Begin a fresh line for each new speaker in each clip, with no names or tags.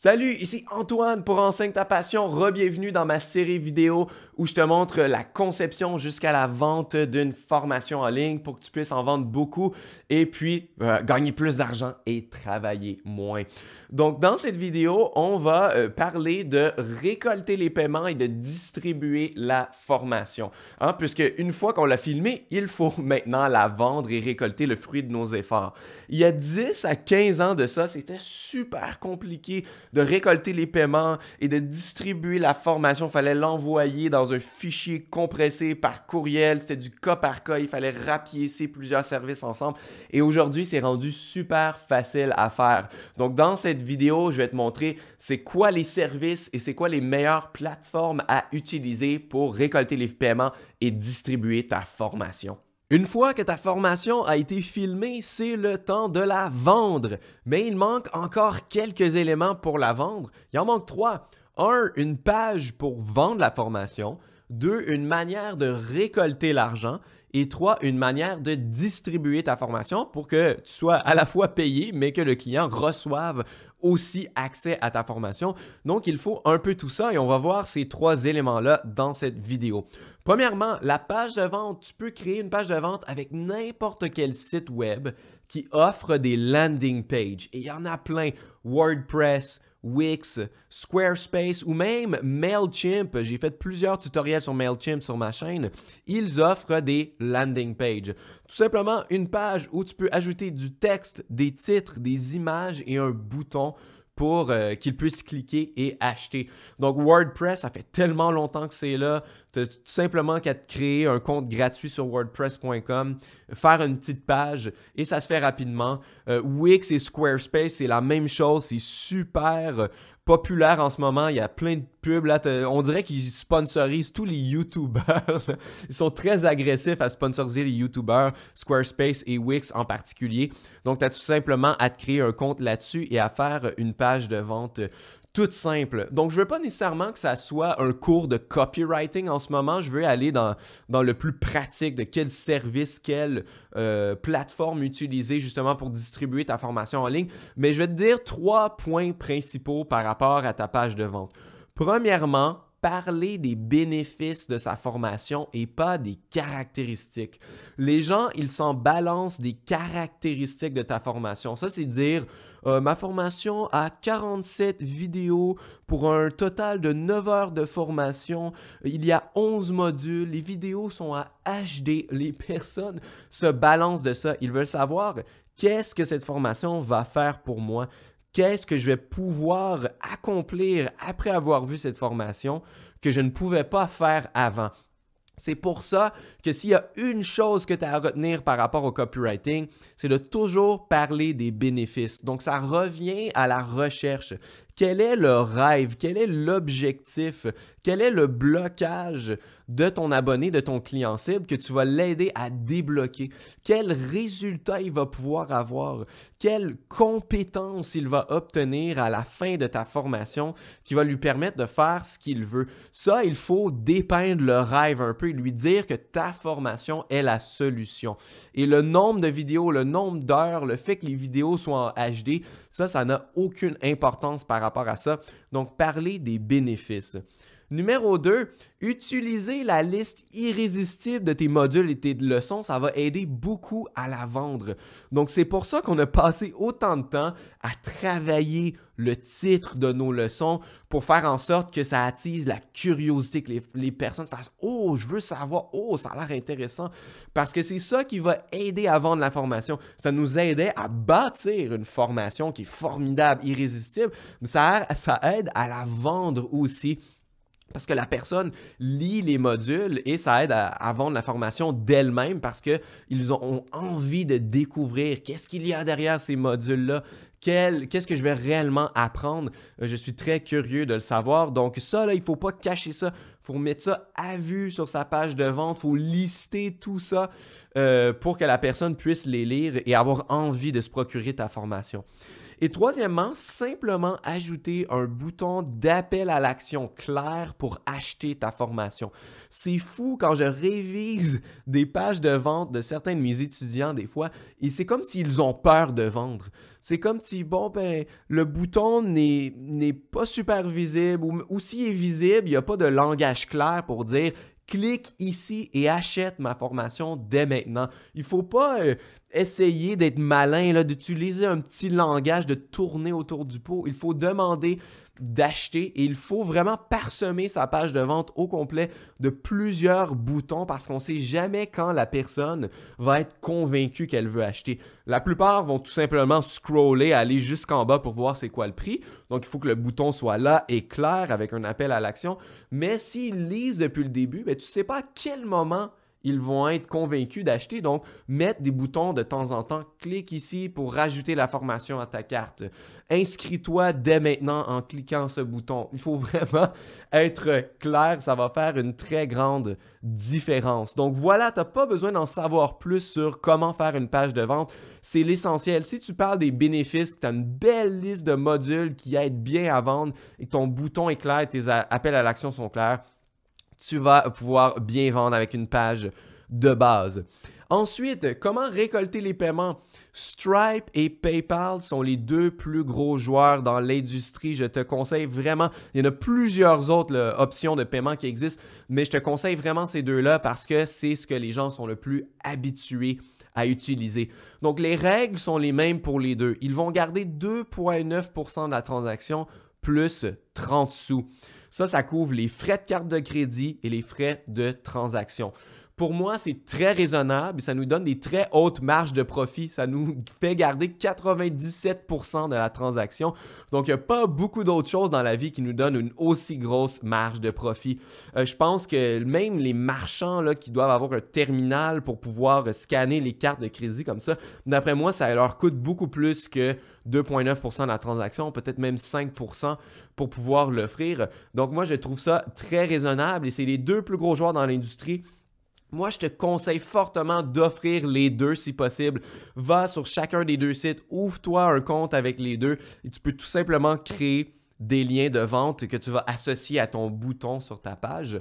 Salut, ici Antoine pour Enseigne ta passion. Rebienvenue dans ma série vidéo où je te montre la conception jusqu'à la vente d'une formation en ligne pour que tu puisses en vendre beaucoup et puis euh, gagner plus d'argent et travailler moins. Donc, dans cette vidéo, on va euh, parler de récolter les paiements et de distribuer la formation. Puisqu'une hein, puisque une fois qu'on l'a filmée, il faut maintenant la vendre et récolter le fruit de nos efforts. Il y a 10 à 15 ans de ça, c'était super compliqué de récolter les paiements et de distribuer la formation. Il fallait l'envoyer dans un fichier compressé par courriel. C'était du cas par cas. Il fallait rapiécer plusieurs services ensemble. Et aujourd'hui, c'est rendu super facile à faire. Donc, dans cette vidéo, je vais te montrer c'est quoi les services et c'est quoi les meilleures plateformes à utiliser pour récolter les paiements et distribuer ta formation. Une fois que ta formation a été filmée, c'est le temps de la vendre. Mais il manque encore quelques éléments pour la vendre. Il en manque trois. Un, une page pour vendre la formation. Deux, une manière de récolter l'argent. Et trois, une manière de distribuer ta formation pour que tu sois à la fois payé, mais que le client reçoive aussi accès à ta formation. Donc, il faut un peu tout ça et on va voir ces trois éléments-là dans cette vidéo. Premièrement, la page de vente, tu peux créer une page de vente avec n'importe quel site web qui offre des landing pages. Et il y en a plein. WordPress, Wix, Squarespace ou même MailChimp. J'ai fait plusieurs tutoriels sur MailChimp sur ma chaîne. Ils offrent des landing pages. Tout simplement une page où tu peux ajouter du texte, des titres, des images et un bouton pour euh, qu'ils puissent cliquer et acheter. Donc WordPress, ça fait tellement longtemps que c'est là. Tu tout simplement qu'à te créer un compte gratuit sur WordPress.com, faire une petite page et ça se fait rapidement. Euh, Wix et Squarespace, c'est la même chose. C'est super populaire en ce moment. Il y a plein de pubs. Là, on dirait qu'ils sponsorisent tous les YouTubers. Ils sont très agressifs à sponsoriser les YouTubers, Squarespace et Wix en particulier. Donc, tu as tout simplement à te créer un compte là-dessus et à faire une page de vente toute simple. Donc, je veux pas nécessairement que ça soit un cours de copywriting en ce moment. Je veux aller dans, dans le plus pratique de quel service, quelle euh, plateforme utiliser justement pour distribuer ta formation en ligne. Mais je vais te dire trois points principaux par rapport à ta page de vente. Premièrement, parler des bénéfices de sa formation et pas des caractéristiques. Les gens, ils s'en balancent des caractéristiques de ta formation. Ça, c'est dire euh, ma formation a 47 vidéos pour un total de 9 heures de formation. Il y a 11 modules. Les vidéos sont à HD. Les personnes se balancent de ça. Ils veulent savoir qu'est-ce que cette formation va faire pour moi qu'est-ce que je vais pouvoir accomplir après avoir vu cette formation que je ne pouvais pas faire avant. C'est pour ça que s'il y a une chose que tu as à retenir par rapport au copywriting, c'est de toujours parler des bénéfices. Donc, ça revient à la recherche. Quel est le rêve? Quel est l'objectif? Quel est le blocage de ton abonné, de ton client cible que tu vas l'aider à débloquer? Quel résultat il va pouvoir avoir? Quelle compétence il va obtenir à la fin de ta formation qui va lui permettre de faire ce qu'il veut? Ça, il faut dépeindre le rêve un peu et lui dire que ta formation est la solution. Et le nombre de vidéos, le nombre d'heures, le fait que les vidéos soient en HD, ça, ça n'a aucune importance par rapport rapport à ça. Donc, parler des bénéfices. Numéro 2, utiliser la liste irrésistible de tes modules et tes leçons, ça va aider beaucoup à la vendre. Donc c'est pour ça qu'on a passé autant de temps à travailler le titre de nos leçons pour faire en sorte que ça attise la curiosité, que les, personnes personnes disent « Oh, je veux savoir, oh, ça a l'air intéressant. Parce que c'est ça qui va aider à vendre la formation. Ça nous aidait à bâtir une formation qui est formidable, irrésistible, mais ça aide à la vendre aussi parce que la personne lit les modules et ça aide à, vendre la formation d'elle-même parce qu'ils ont, ont envie de découvrir qu'est-ce qu'il y a derrière ces modules-là, qu'est-ce que je vais réellement apprendre. Euh, je suis très curieux de le savoir. Donc ça, là, il ne faut pas cacher ça. Il faut mettre ça à vue sur sa page de vente. Il faut lister tout ça euh, pour que la personne puisse les lire et avoir envie de se procurer ta formation. Et troisièmement, simplement ajouter un bouton d'appel à l'action clair pour acheter ta formation. C'est fou quand je révise des pages de vente de certains de mes étudiants des fois, et c'est comme s'ils ont peur de vendre. C'est comme si, bon, ben, le bouton n'est pas super visible, ou, s'il est visible, il n'y a pas de langage clair pour dire clique ici et achète ma formation dès maintenant. Il faut pas euh, essayer d'être malin, d'utiliser un petit langage, de tourner autour du pot. Il faut demander d'acheter et il faut vraiment parsemer sa page de vente au complet de plusieurs boutons parce qu'on ne sait jamais quand la personne va être convaincue qu'elle veut acheter. La plupart vont tout simplement scroller, aller jusqu'en bas pour voir c'est quoi le prix. Donc il faut que le bouton soit là et clair avec un appel à l'action. Mais s'ils lisent depuis le début, ben, tu ne sais pas à quel moment ils vont être convaincus d'acheter. Donc, mettre des boutons de temps en temps. Clique ici pour rajouter la formation à ta carte. Inscris-toi dès maintenant en cliquant ce bouton. Il faut vraiment être clair. Ça va faire une très grande différence. Donc voilà, tu n'as pas besoin d'en savoir plus sur comment faire une page de vente. C'est l'essentiel. Si tu parles des bénéfices, que tu as une belle liste de modules qui aident bien à vendre et que ton bouton est clair, tes appels à l'action sont clairs, tu vas pouvoir bien vendre avec une page de base. Ensuite, comment récolter les paiements? Stripe et PayPal sont les deux plus gros joueurs dans l'industrie. Je te conseille vraiment, il y en a plusieurs autres options de paiement qui existent, mais je te conseille vraiment ces deux-là parce que c'est ce que les gens sont le plus habitués à utiliser. Donc les règles sont les mêmes pour les deux. Ils vont garder 2,9% de la transaction plus 30 sous. Ça, ça couvre les frais de carte de crédit et les frais de transaction pour moi, c'est très raisonnable et ça nous donne des très hautes marges de profit. Ça nous fait garder 97% de la transaction. Donc, il n'y a pas beaucoup d'autres choses dans la vie qui nous donnent une aussi grosse marge de profit. Euh, je pense que même les marchands là, qui doivent avoir un terminal pour pouvoir scanner les cartes de crédit comme ça, d'après moi, ça leur coûte beaucoup plus que 2,9% de la transaction, peut-être même 5% pour pouvoir l'offrir. Donc, moi, je trouve ça très raisonnable et c'est les deux plus gros joueurs dans l'industrie moi, je te conseille fortement d'offrir les deux si possible. Va sur chacun des deux sites, ouvre-toi un compte avec les deux et tu peux tout simplement créer des liens de vente que tu vas associer à ton bouton sur ta page.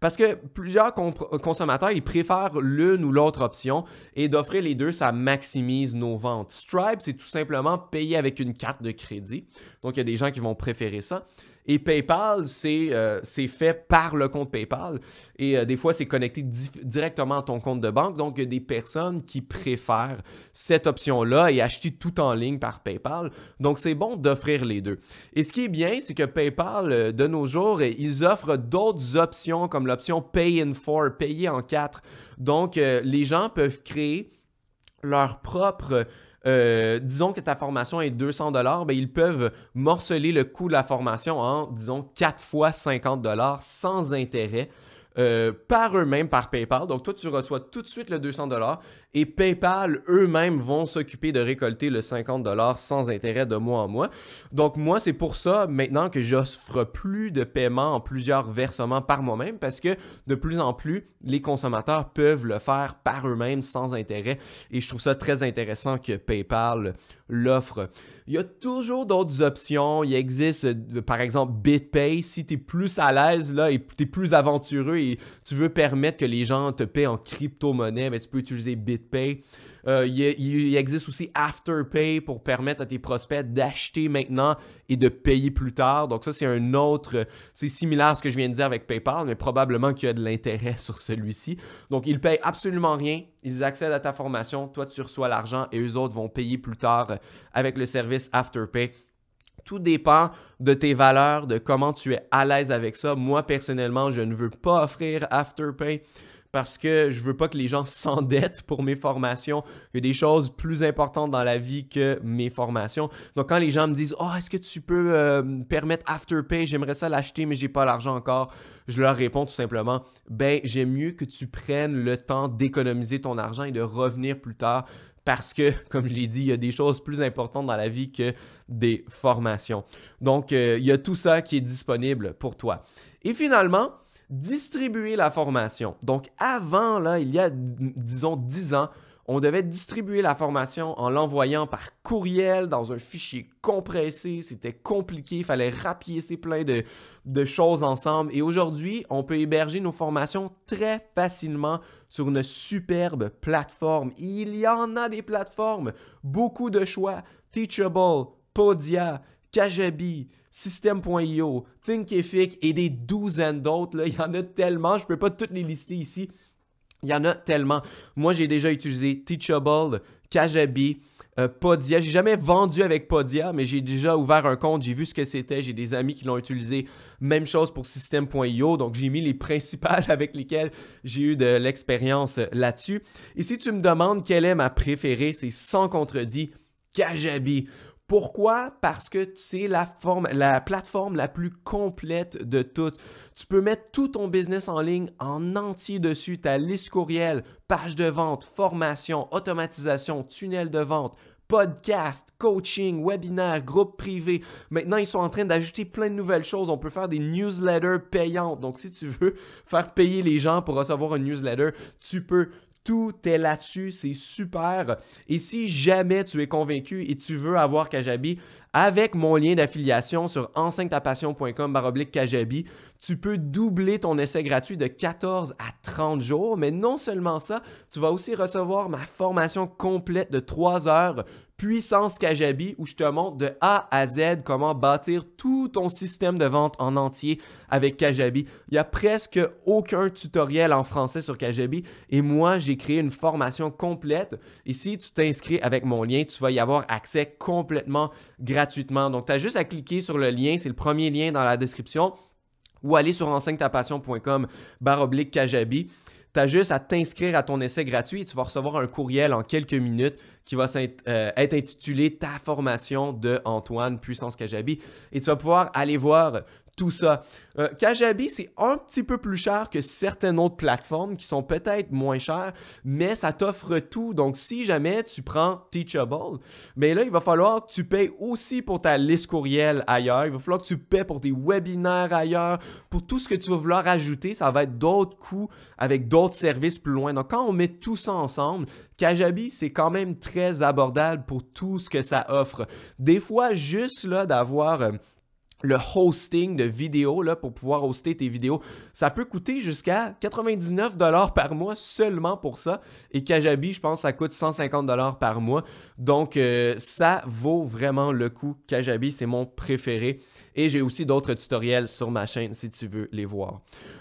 Parce que plusieurs consommateurs, ils préfèrent l'une ou l'autre option et d'offrir les deux, ça maximise nos ventes. Stripe, c'est tout simplement payer avec une carte de crédit. Donc, il y a des gens qui vont préférer ça. Et PayPal, euh, c'est fait par le compte PayPal. Et euh, des fois, c'est connecté directement à ton compte de banque. Donc, il y a des personnes qui préfèrent cette option-là et acheter tout en ligne par PayPal. Donc, c'est bon d'offrir les deux. Et ce qui est bien, c'est que PayPal, euh, de nos jours, ils offrent d'autres options comme l'option Pay in 4, payer en 4. Donc, les gens peuvent créer leur propre euh, disons que ta formation est 200 dollars, ben, ils peuvent morceler le coût de la formation en, disons, 4 fois 50 dollars sans intérêt. Euh, par eux-mêmes par PayPal. Donc toi, tu reçois tout de suite le 200 dollars et PayPal eux-mêmes vont s'occuper de récolter le 50 dollars sans intérêt de mois en mois. Donc moi, c'est pour ça maintenant que j'offre plus de paiement en plusieurs versements par moi-même parce que de plus en plus, les consommateurs peuvent le faire par eux-mêmes sans intérêt et je trouve ça très intéressant que PayPal l'offre il y a toujours d'autres options. Il existe, euh, par exemple, BitPay. Si tu es plus à l'aise là et tu es plus aventureux et tu veux permettre que les gens te paient en crypto-monnaie, ben, tu peux utiliser BitPay. Euh, il, existe aussi Afterpay pour permettre à tes prospects d'acheter maintenant et de payer plus tard. Donc ça, c'est un autre, c'est similaire à ce que je viens de dire avec PayPal, mais probablement qu'il y a de l'intérêt sur celui-ci. Donc, ne paye absolument rien ils accèdent à ta formation, toi tu reçois l'argent et eux autres vont payer plus tard euh, avec le service Afterpay tout dépend de tes valeurs, de comment tu es à l'aise avec ça. Moi, personnellement, je ne veux pas offrir Afterpay parce que je veux pas que les gens s'endettent pour mes formations. Il y a des choses plus importantes dans la vie que mes formations. Donc quand les gens me disent "Oh, est-ce que tu peux me euh, permettre Afterpay, j'aimerais ça l'acheter mais j'ai pas l'argent encore." Je leur réponds tout simplement "Ben, j'aime mieux que tu prennes le temps d'économiser ton argent et de revenir plus tard parce que, comme je l'ai dit, il y a des choses plus importantes dans la vie que des formations. Donc, euh, il y a tout ça qui est disponible pour toi. Et finalement, distribuer la formation. Donc avant, là, il y a, disons, 10 ans, on devait distribuer la formation en l'envoyant par courriel dans un fichier compressé. C'était compliqué, il fallait rapiécer plein de, de choses ensemble. Et aujourd'hui, on peut héberger nos formations très facilement sur une superbe plateforme. Il y en a des plateformes, beaucoup de choix. Teachable, Podia, Kajabi, System.io, Thinkific et des douzaines d'autres. Il y en a tellement, je ne peux pas toutes les lister ici. Il y en a tellement. Moi, j'ai déjà utilisé Teachable, Kajabi, Podia. Euh, Podia. J'ai jamais vendu avec Podia, mais j'ai déjà ouvert un compte, j'ai vu ce que c'était, j'ai des amis qui l'ont utilisé. Même chose pour System.io, donc j'ai mis les principales avec lesquelles j'ai eu de l'expérience là-dessus. Et si tu me demandes quelle est ma préférée, c'est sans contredit Kajabi. Pourquoi? Parce que c'est la, forme, la plateforme la plus complète de toutes. Tu peux mettre tout ton business en ligne en entier dessus, ta liste courriel, page de vente, formation, automatisation, tunnel de vente, podcast, coaching, webinaire, groupe privé. Maintenant, ils sont en train d'ajouter plein de nouvelles choses. On peut faire des newsletters payantes. Donc, si tu veux faire payer les gens pour recevoir un newsletter, tu peux. Tout est là-dessus, c'est super. Et si jamais tu es convaincu et tu veux avoir Kajabi, avec mon lien d'affiliation sur enseignetapassion.com Kajabi, tu peux doubler ton essai gratuit de 14 à 30 jours. Mais non seulement ça, tu vas aussi recevoir ma formation complète de 3 heures Puissance Kajabi où je te montre de A à Z comment bâtir tout ton système de vente en entier avec Kajabi. Il n'y a presque aucun tutoriel en français sur Kajabi et moi j'ai créé une formation complète. Ici, tu t'inscris avec mon lien, tu vas y avoir accès complètement gratuitement. Donc tu as juste à cliquer sur le lien, c'est le premier lien dans la description ou aller sur enseigne barre oblique Kajabi tu as juste à t'inscrire à ton essai gratuit et tu vas recevoir un courriel en quelques minutes qui va euh, être intitulé Ta formation de Antoine Puissance Kajabi. Et tu vas pouvoir aller voir tout ça. Euh, Kajabi, c'est un petit peu plus cher que certaines autres plateformes qui sont peut-être moins chères, mais ça t'offre tout. Donc, si jamais tu prends Teachable, mais ben là, il va falloir que tu payes aussi pour ta liste courriel ailleurs. Il va falloir que tu payes pour tes webinaires ailleurs. Pour tout ce que tu vas vouloir ajouter, ça va être d'autres coûts avec d'autres services plus loin. Donc, quand on met tout ça ensemble, Kajabi, c'est quand même très abordable pour tout ce que ça offre. Des fois, juste là d'avoir... Euh, le hosting de vidéos là, pour pouvoir hoster tes vidéos. Ça peut coûter jusqu'à 99$ par mois seulement pour ça. Et Kajabi, je pense, ça coûte 150$ par mois. Donc, euh, ça vaut vraiment le coup. Kajabi, c'est mon préféré. Et j'ai aussi d'autres tutoriels sur ma chaîne si tu veux les voir.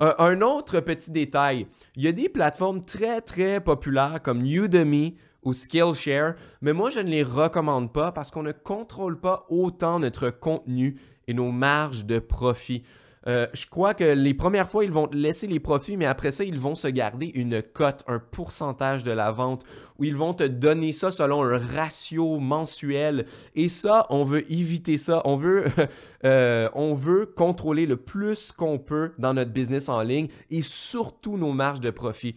Euh, un autre petit détail, il y a des plateformes très très populaires comme Udemy, ou Skillshare, mais moi je ne les recommande pas parce qu'on ne contrôle pas autant notre contenu et nos marges de profit. Euh, je crois que les premières fois, ils vont te laisser les profits, mais après ça, ils vont se garder une cote, un pourcentage de la vente, où ils vont te donner ça selon un ratio mensuel. Et ça, on veut éviter ça. On veut, euh, on veut contrôler le plus qu'on peut dans notre business en ligne et surtout nos marges de profit.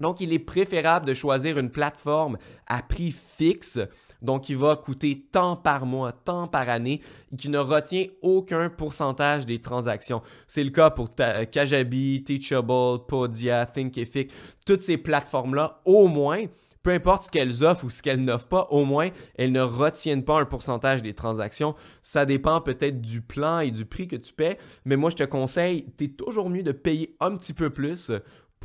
Donc, il est préférable de choisir une plateforme à prix fixe donc il va coûter tant par mois, tant par année, et qui ne retient aucun pourcentage des transactions. C'est le cas pour Kajabi, Teachable, Podia, Thinkific, toutes ces plateformes-là, au moins, peu importe ce qu'elles offrent ou ce qu'elles n'offrent pas, au moins, elles ne retiennent pas un pourcentage des transactions. Ça dépend peut-être du plan et du prix que tu paies, mais moi, je te conseille, tu es toujours mieux de payer un petit peu plus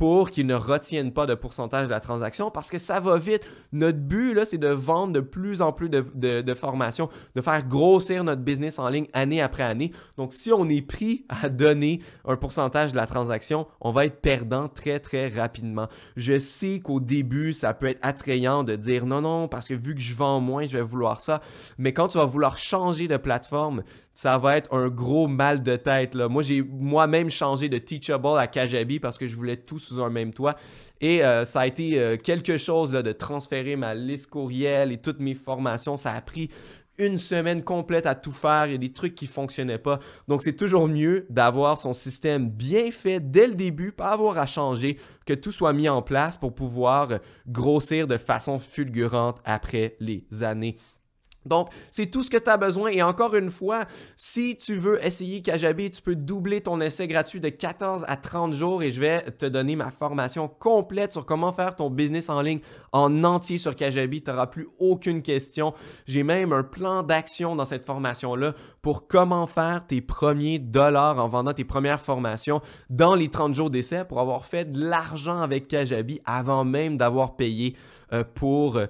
pour qu'ils ne retiennent pas de pourcentage de la transaction parce que ça va vite. Notre but, là, c'est de vendre de plus en plus de, de formations, de faire grossir notre business en ligne année après année. Donc, si on est pris à donner un pourcentage de la transaction, on va être perdant très, très rapidement. Je sais qu'au début, ça peut être attrayant de dire non, non, parce que vu que je vends moins, je vais vouloir ça. Mais quand tu vas vouloir changer de plateforme, ça va être un gros mal de tête. Là. Moi, j'ai moi-même changé de Teachable à Kajabi parce que je voulais tout sous un même toit. Et euh, ça a été euh, quelque chose de transférer ma liste courriel et toutes mes formations. Ça a pris une semaine complète à tout faire. Il y a des trucs qui ne fonctionnaient pas. Donc, c'est toujours mieux d'avoir son système bien fait dès le début, pas avoir à changer, que tout soit mis en place pour pouvoir grossir de façon fulgurante après les années donc, c'est tout ce que tu as besoin. Et encore une fois, si tu veux essayer Kajabi, tu peux doubler ton essai gratuit de 14 à 30 jours et je vais te donner ma formation complète sur comment faire ton business en ligne en entier sur Kajabi. Tu n'auras plus aucune question. J'ai même un plan d'action dans cette formation-là pour comment faire tes premiers dollars en vendant tes premières formations dans les 30 jours d'essai pour avoir fait de l'argent avec Kajabi avant même d'avoir payé euh, pour euh,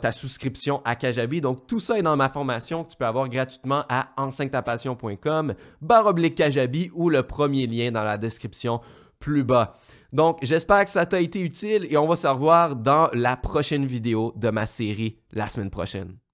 ta souscription à Kajabi. Donc, tout ça est dans ma formation que tu peux avoir gratuitement à enseignetapassion.com, barre oblique Kajabi ou le premier lien dans la description plus bas. Donc, j'espère que ça t'a été utile et on va se revoir dans la prochaine vidéo de ma série la semaine prochaine.